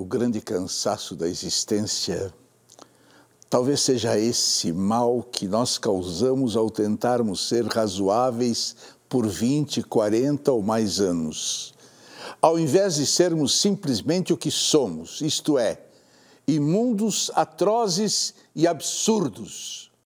o grande cansaço da existência, talvez seja esse mal que nós causamos ao tentarmos ser razoáveis por 20, 40 ou mais anos. Ao invés de sermos simplesmente o que somos, isto é, imundos, atrozes e absurdos